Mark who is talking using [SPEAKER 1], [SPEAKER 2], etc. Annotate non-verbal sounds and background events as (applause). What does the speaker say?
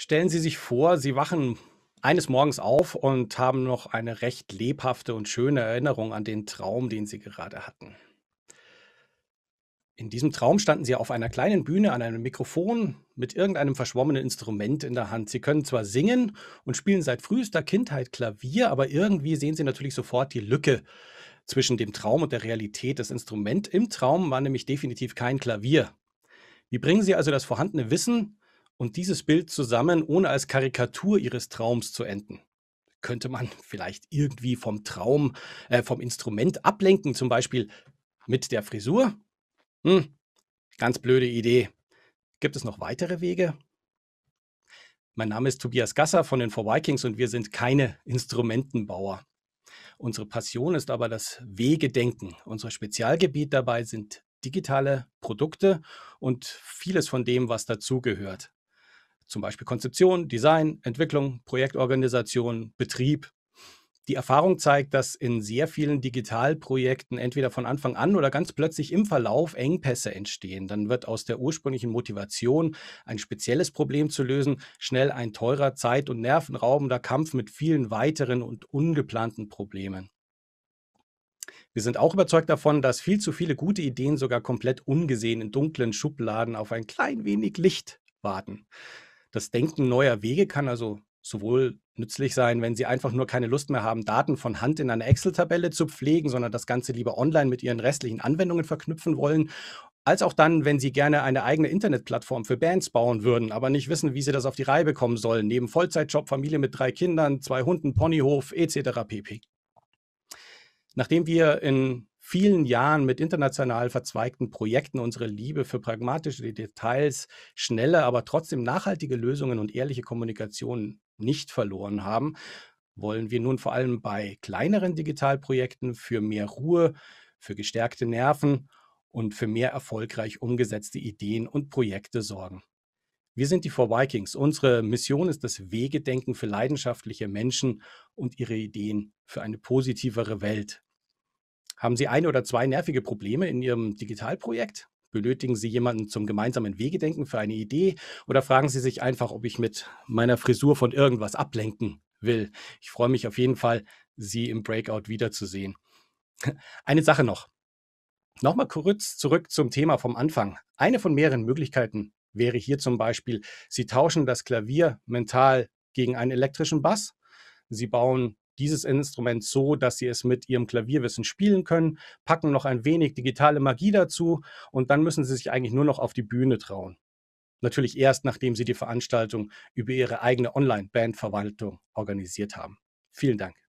[SPEAKER 1] Stellen Sie sich vor, Sie wachen eines Morgens auf und haben noch eine recht lebhafte und schöne Erinnerung an den Traum, den Sie gerade hatten. In diesem Traum standen Sie auf einer kleinen Bühne an einem Mikrofon mit irgendeinem verschwommenen Instrument in der Hand. Sie können zwar singen und spielen seit frühester Kindheit Klavier, aber irgendwie sehen Sie natürlich sofort die Lücke zwischen dem Traum und der Realität. Das Instrument im Traum war nämlich definitiv kein Klavier. Wie bringen Sie also das vorhandene Wissen und dieses Bild zusammen, ohne als Karikatur ihres Traums zu enden. Könnte man (laughs) vielleicht irgendwie vom Traum, äh, vom Instrument ablenken, zum Beispiel mit der Frisur? Hm, ganz blöde Idee. Gibt es noch weitere Wege? Mein Name ist Tobias Gasser von den Four Vikings und wir sind keine Instrumentenbauer. Unsere Passion ist aber das Wegedenken. Unser Spezialgebiet dabei sind digitale Produkte und vieles von dem, was dazugehört zum Beispiel Konzeption, Design, Entwicklung, Projektorganisation, Betrieb. Die Erfahrung zeigt, dass in sehr vielen Digitalprojekten entweder von Anfang an oder ganz plötzlich im Verlauf Engpässe entstehen. Dann wird aus der ursprünglichen Motivation, ein spezielles Problem zu lösen, schnell ein teurer, zeit- und nervenraubender Kampf mit vielen weiteren und ungeplanten Problemen. Wir sind auch überzeugt davon, dass viel zu viele gute Ideen sogar komplett ungesehen in dunklen Schubladen auf ein klein wenig Licht warten. Das Denken neuer Wege kann also sowohl nützlich sein, wenn Sie einfach nur keine Lust mehr haben, Daten von Hand in einer Excel-Tabelle zu pflegen, sondern das Ganze lieber online mit Ihren restlichen Anwendungen verknüpfen wollen, als auch dann, wenn Sie gerne eine eigene Internetplattform für Bands bauen würden, aber nicht wissen, wie Sie das auf die Reihe bekommen sollen, neben Vollzeitjob, Familie mit drei Kindern, zwei Hunden, Ponyhof etc. pp. Nachdem wir in vielen Jahren mit international verzweigten Projekten unsere Liebe für pragmatische Details, schnelle, aber trotzdem nachhaltige Lösungen und ehrliche Kommunikation nicht verloren haben, wollen wir nun vor allem bei kleineren Digitalprojekten für mehr Ruhe, für gestärkte Nerven und für mehr erfolgreich umgesetzte Ideen und Projekte sorgen. Wir sind die Four Vikings. Unsere Mission ist das Wegedenken für leidenschaftliche Menschen und ihre Ideen für eine positivere Welt. Haben Sie ein oder zwei nervige Probleme in Ihrem Digitalprojekt? Benötigen Sie jemanden zum gemeinsamen Wegedenken für eine Idee? Oder fragen Sie sich einfach, ob ich mit meiner Frisur von irgendwas ablenken will? Ich freue mich auf jeden Fall, Sie im Breakout wiederzusehen. (laughs) Eine Sache noch. Nochmal kurz zurück zum Thema vom Anfang. Eine von mehreren Möglichkeiten wäre hier zum Beispiel, Sie tauschen das Klavier mental gegen einen elektrischen Bass. Sie bauen dieses Instrument so, dass sie es mit ihrem Klavierwissen spielen können, packen noch ein wenig digitale Magie dazu und dann müssen sie sich eigentlich nur noch auf die Bühne trauen. Natürlich erst, nachdem sie die Veranstaltung über ihre eigene Online-Bandverwaltung organisiert haben. Vielen Dank.